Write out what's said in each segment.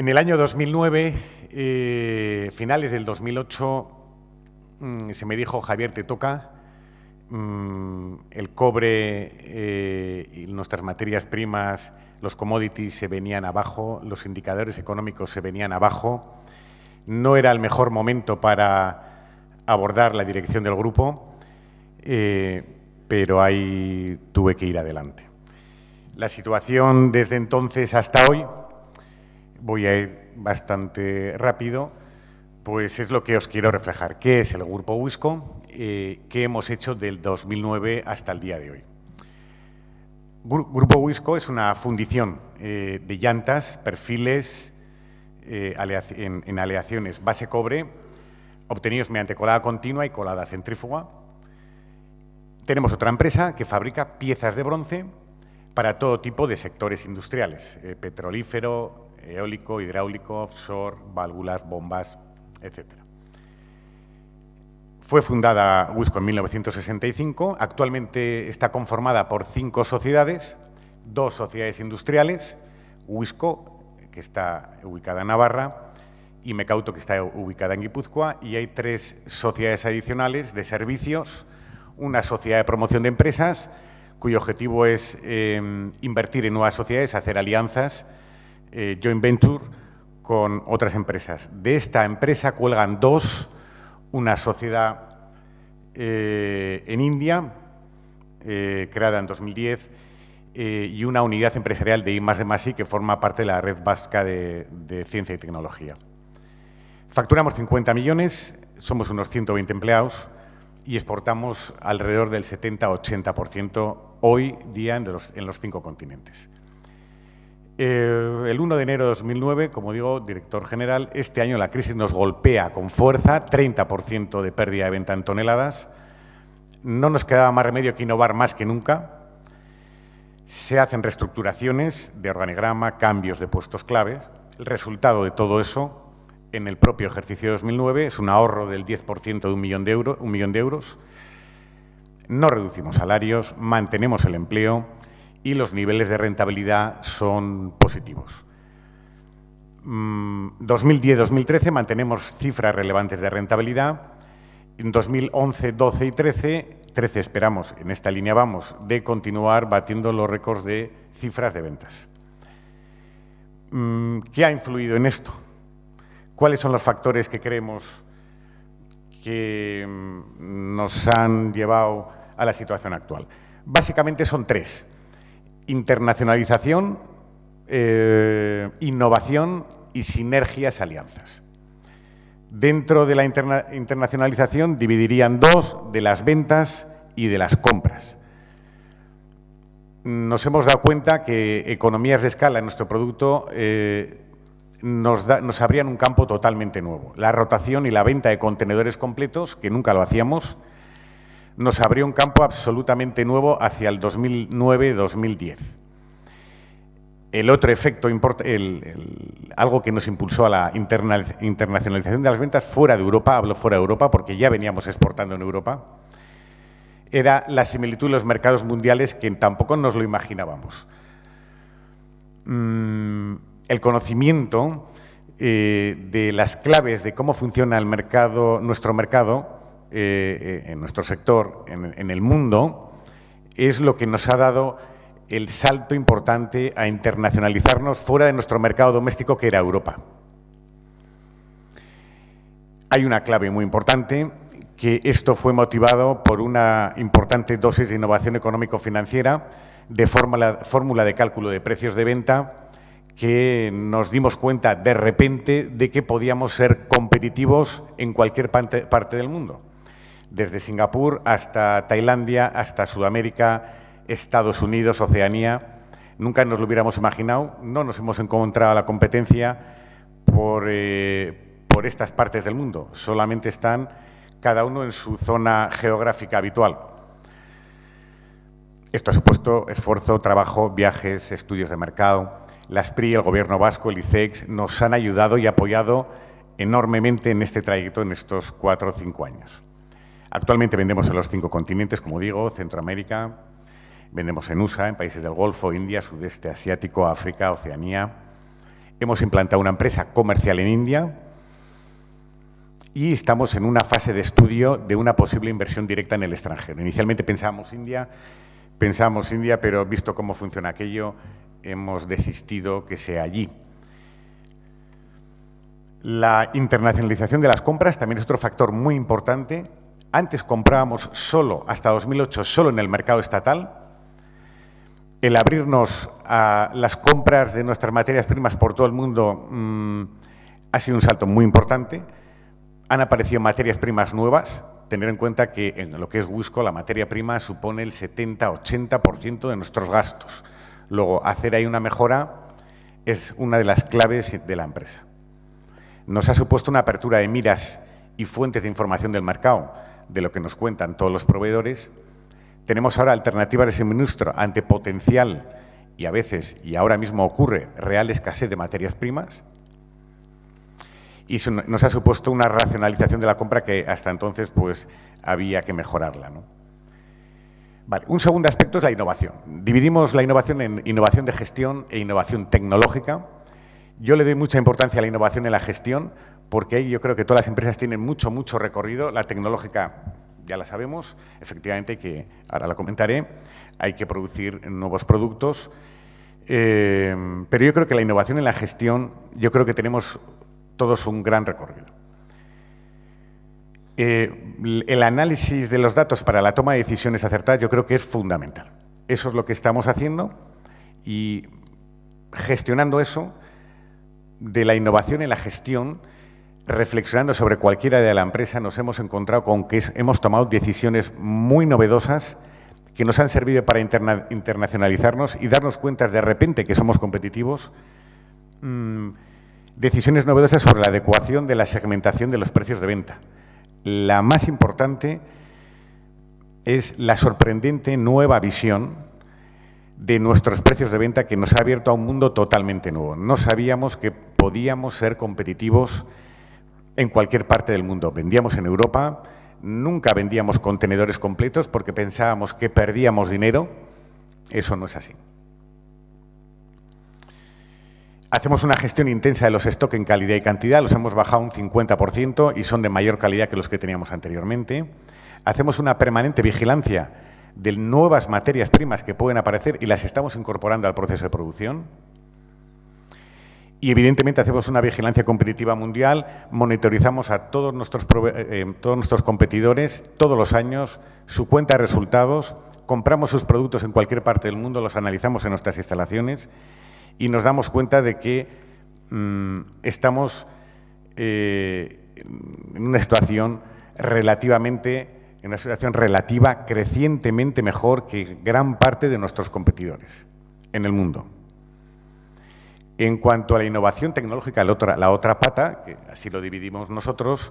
En el año 2009, eh, finales del 2008, mm, se me dijo, Javier, te toca mm, el cobre eh, y nuestras materias primas, los commodities se venían abajo, los indicadores económicos se venían abajo. No era el mejor momento para abordar la dirección del grupo, eh, pero ahí tuve que ir adelante. La situación desde entonces hasta hoy voy a ir bastante rápido, pues es lo que os quiero reflejar. ¿Qué es el Grupo Huisco? Eh, ¿Qué hemos hecho del 2009 hasta el día de hoy? Grupo Huisco es una fundición eh, de llantas, perfiles eh, en, aleaciones base cobre, obtenidos mediante colada continua y colada centrífuga. Tenemos otra empresa que fabrica piezas de bronce para todo tipo de sectores industriales, petrolífero, eólico, hidráulico, offshore, válvulas, bombas, etc. Fue fundada Wisco en 1965, actualmente está conformada por cinco sociedades, dos sociedades industriales, Wisco, que está ubicada en Navarra, y Mecauto, que está ubicada en Guipúzcoa, y hay tres sociedades adicionales de servicios, una sociedad de promoción de empresas, cuyo objetivo es eh, invertir en nuevas sociedades, hacer alianzas eh, joint venture con otras empresas. De esta empresa cuelgan dos, una sociedad eh, en India, eh, creada en 2010, y una unidad empresarial de I+, de Masi que forma parte de la red vasca de, ciencia y tecnología. Facturamos 50 millones, somos unos 120 empleados, y exportamos alrededor del 70-80% hoy día en los, cinco continentes. Eh, el 1 de enero de 2009, como digo, director general, este año la crisis nos golpea con fuerza, 30% de pérdida de venta en toneladas. No nos quedaba más remedio que innovar más que nunca. Se hacen reestructuraciones de organigrama, cambios de puestos claves. El resultado de todo eso en el propio ejercicio de 2009 es un ahorro del 10% de millón de, un millón de euros. No reducimos salarios, mantenemos el empleo y los niveles de rentabilidad son positivos. 2010-2013 mm, mantenemos cifras relevantes de rentabilidad. En 2011, 12 y 13, 13 esperamos, en esta línea vamos, de continuar batiendo los récords de cifras de ventas. Mm, ¿Qué ha influido en esto? ¿Cuáles son los factores que creemos que mm, nos han llevado a la situación actual? Básicamente son tres internacionalización, eh, innovación y sinergias, alianzas. Dentro de la internacionalización dividirían dos de las ventas y de las compras. Nos hemos dado cuenta que economías de escala en nuestro producto eh, nos abrían un campo totalmente nuevo. La rotación y la venta de contenedores completos, que nunca lo hacíamos, nos abrió un campo absolutamente nuevo hacia el 2009-2010. El otro efecto, el, algo que nos impulsó a la internacionalización de las ventas fuera de Europa, hablo fuera de Europa porque ya veníamos exportando en Europa, era la similitud de los mercados mundiales que tampoco nos lo imaginábamos. Mm, el conocimiento eh, de las claves de cómo funciona el mercado, nuestro mercado, eh, eh, en nuestro sector, en, el mundo, es lo que nos ha dado el salto importante a internacionalizarnos fuera de nuestro mercado doméstico que era Europa. Hay una clave muy importante, que esto fue motivado por una importante dosis de innovación económico-financiera de fórmula de cálculo de precios de venta que nos dimos cuenta de repente de que podíamos ser competitivos en cualquier parte del mundo desde Singapur hasta Tailandia, hasta Sudamérica, Estados Unidos, Oceanía. Nunca nos lo hubiéramos imaginado, no nos hemos encontrado a la competencia eh, por, estas partes del mundo, solamente están cada uno en su zona geográfica habitual. Esto ha supuesto esfuerzo, trabajo, viajes, estudios de mercado. La SPRI, el Gobierno Vasco, el ICEX nos han ayudado y apoyado enormemente en este trayecto en estos cuatro o cinco años. Actualmente vendemos en los cinco continentes, como digo, Centroamérica, vendemos en USA, en países del Golfo, India, Sudeste Asiático, África, Oceanía. Hemos implantado una empresa comercial en India y estamos en una fase de estudio de una posible inversión directa en el extranjero. Inicialmente pensábamos India, pensábamos India, pero visto cómo funciona aquello, hemos desistido que sea allí. La internacionalización de las compras también es otro factor muy importante antes comprábamos solo, hasta 2008, solo en el mercado estatal, el abrirnos a las compras de nuestras materias primas por todo el mundo mm, ha sido un salto muy importante. Han aparecido materias primas nuevas. Tener en cuenta que en lo que es Wisco la materia prima supone el 70-80% de nuestros gastos. Luego, hacer ahí una mejora es una de las claves de la empresa. Nos ha supuesto una apertura de miras y fuentes de información del mercado de lo que nos cuentan todos los proveedores, tenemos ahora alternativas de suministro ante potencial y a veces, y ahora mismo ocurre, real escasez de materias primas. Y nos ha supuesto una racionalización de la compra que hasta entonces pues, había que mejorarla. un segundo aspecto es la innovación. Dividimos la innovación en innovación de gestión e innovación tecnológica. Yo le doy mucha importancia a la innovación en la gestión porque yo creo que todas las empresas tienen mucho, mucho recorrido. La tecnológica ya la sabemos, efectivamente, que ahora la comentaré, hay que producir nuevos productos. Eh, pero yo creo que la innovación en la gestión, yo creo que tenemos todos un gran recorrido. Eh, el análisis de los datos para la toma de decisiones acertadas yo creo que es fundamental. Eso es lo que estamos haciendo y gestionando eso de la innovación en la gestión reflexionando sobre cualquiera de la empresa, nos hemos encontrado con que hemos tomado decisiones muy novedosas que nos han servido para internacionalizarnos y darnos cuenta de repente que somos competitivos. Mm, decisiones novedosas sobre la adecuación de la segmentación de los precios de venta. La más importante es la sorprendente nueva visión de nuestros precios de venta que nos ha abierto a un mundo totalmente nuevo. No sabíamos que podíamos ser competitivos en cualquier parte del mundo. Vendíamos en Europa, nunca vendíamos contenedores completos porque pensábamos que perdíamos dinero. Eso no es así. Hacemos una gestión intensa de los stock en calidad y cantidad, los hemos bajado un 50% y son de mayor calidad que los que teníamos anteriormente. Hacemos una permanente vigilancia de nuevas materias primas que pueden aparecer y las estamos incorporando al proceso de producción. Y evidentemente hacemos una vigilancia competitiva mundial, monitorizamos a todos nuestros, eh, eh, todos nuestros competidores todos los años, su cuenta de resultados, compramos sus productos en cualquier parte del mundo, los analizamos en nuestras instalaciones y nos damos cuenta de que mm, estamos eh, en una situación relativamente en una situación relativa crecientemente mejor que gran parte de nuestros competidores en el mundo. En cuanto a la innovación tecnológica, la otra, pata, que así lo dividimos nosotros,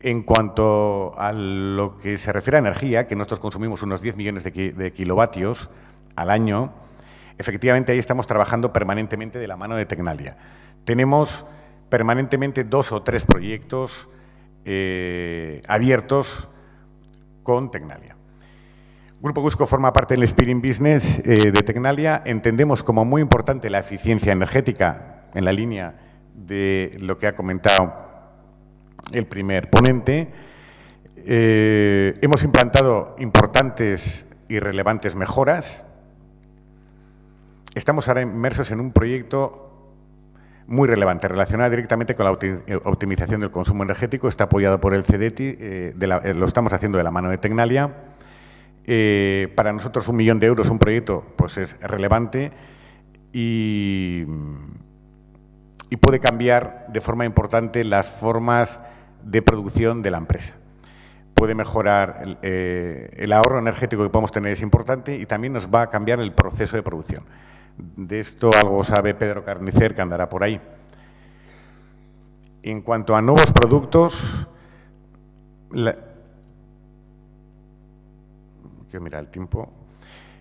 en cuanto a lo que se refiere a energía, que nosotros consumimos unos 10 millones de, kilovatios al año, efectivamente ahí estamos trabajando permanentemente de la mano de Tecnalia. Tenemos permanentemente dos o tres proyectos eh, abiertos con Tecnalia. Grupo Cusco forma parte del spinning Business eh, de Tecnalia. Entendemos como muy importante la eficiencia energética en la línea de lo que ha comentado el primer ponente. Eh, hemos implantado importantes y relevantes mejoras. Estamos ahora inmersos en un proyecto muy relevante, relacionado directamente con la optimización del consumo energético. Está apoyado por el CEDETI, eh, lo estamos haciendo de la mano de Tecnalia. Eh, para nosotros un millón de euros, un proyecto, pues es relevante y, puede cambiar de forma importante las formas de producción de la empresa. Puede mejorar el, eh, el ahorro energético que podemos tener, es importante, y también nos va a cambiar el proceso de producción. De esto algo sabe Pedro Carnicer, que andará por ahí. En cuanto a nuevos productos, Quiero el tiempo.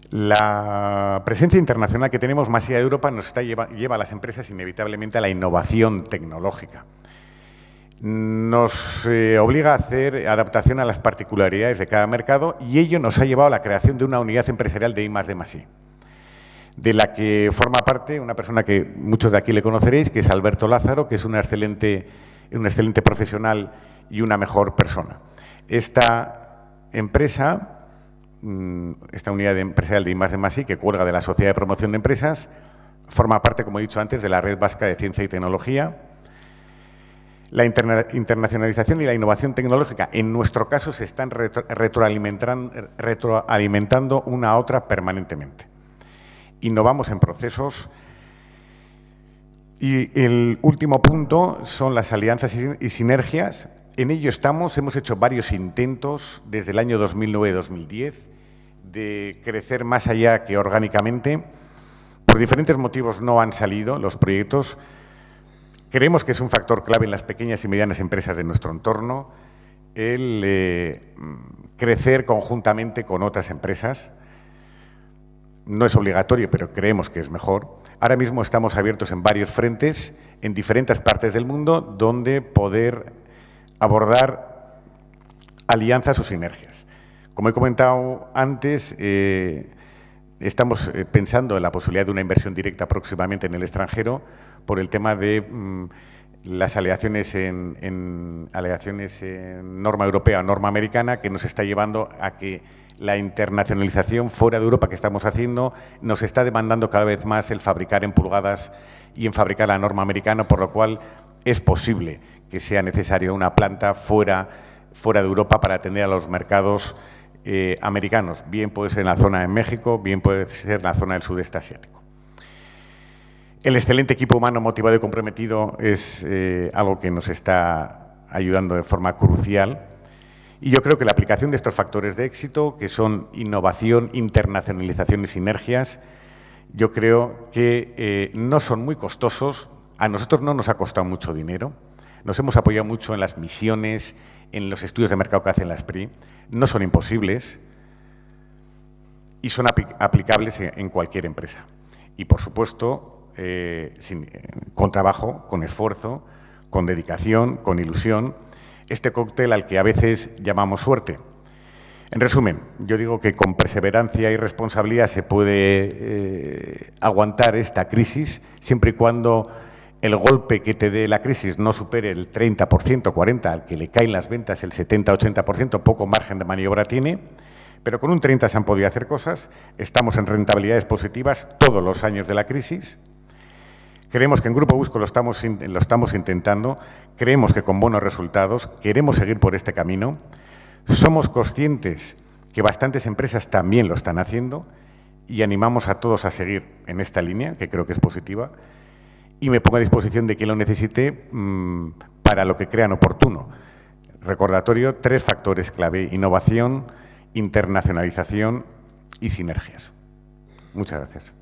La presencia internacional que tenemos más allá de Europa nos está lleva, a las empresas inevitablemente a la innovación tecnológica. Nos eh, obliga a hacer adaptación a las particularidades de cada mercado y ello nos ha llevado a la creación de una unidad empresarial de I, de la que forma parte una persona que muchos de aquí le conoceréis, que es Alberto Lázaro, que es una excelente, un excelente profesional y una mejor persona. Esta empresa Mm, esta unidad empresarial de I+, de más que cuelga de la Sociedad de Promoción de Empresas, forma parte, como he dicho antes, de la Red Vasca de Ciencia y Tecnología. La internacionalización y la innovación tecnológica, en nuestro caso, se están retroalimentando una a otra permanentemente. Innovamos en procesos, y el último punto son las alianzas y sinergias en ello estamos, hemos hecho varios intentos desde el año 2009-2010 de crecer más allá que orgánicamente. Por diferentes motivos no han salido los proyectos. Creemos que es un factor clave en las pequeñas y medianas empresas de nuestro entorno el eh, crecer conjuntamente con otras empresas. No es obligatorio, pero creemos que es mejor. Ahora mismo estamos abiertos en varios frentes, en diferentes partes del mundo, donde poder abordar alianzas o sinergias. Como he comentado antes, eh, estamos eh, pensando en la posibilidad de una inversión directa próximamente en el extranjero por el tema de mm, las aleaciones en, aleaciones en norma europea o norma americana que nos está llevando a que la internacionalización fuera de Europa que estamos haciendo nos está demandando cada vez más el fabricar en pulgadas y en fabricar la norma americana, por lo cual es posible que sea necesaria una planta fuera, fuera de Europa para atender a los mercados eh, americanos. Bien puede ser en la zona de México, bien puede ser en la zona del sudeste asiático. El excelente equipo humano motivado y comprometido es eh, algo que nos está ayudando de forma crucial. Y yo creo que la aplicación de estos factores de éxito, que son innovación, internacionalización y sinergias, yo creo que eh, no son muy costosos. A nosotros no nos ha costado mucho dinero. Nos hemos apoyado mucho en las misiones, en los estudios de mercado que hacen las PRI. No son imposibles y son aplicables en cualquier empresa. Y, por supuesto, eh, eh, con trabajo, con esfuerzo, con dedicación, con ilusión, este cóctel al que a veces llamamos suerte. En resumen, yo digo que con perseverancia y responsabilidad se puede eh, aguantar esta crisis siempre y cuando el golpe que te dé la crisis no supere el 30%, 40%, al que le caen las ventas el 70-80%, poco margen de maniobra tiene, pero con un 30% se han podido hacer cosas, estamos en rentabilidades positivas todos los años de la crisis, creemos que en Grupo Busco lo estamos, lo estamos intentando, creemos que con buenos resultados, queremos seguir por este camino, somos conscientes que bastantes empresas también lo están haciendo y animamos a todos a seguir en esta línea, que creo que es positiva, y me pongo a disposición de quien lo necesite mm, para lo que crean oportuno. Recordatorio, tres factores clave, innovación, internacionalización y sinergias. Muchas gracias.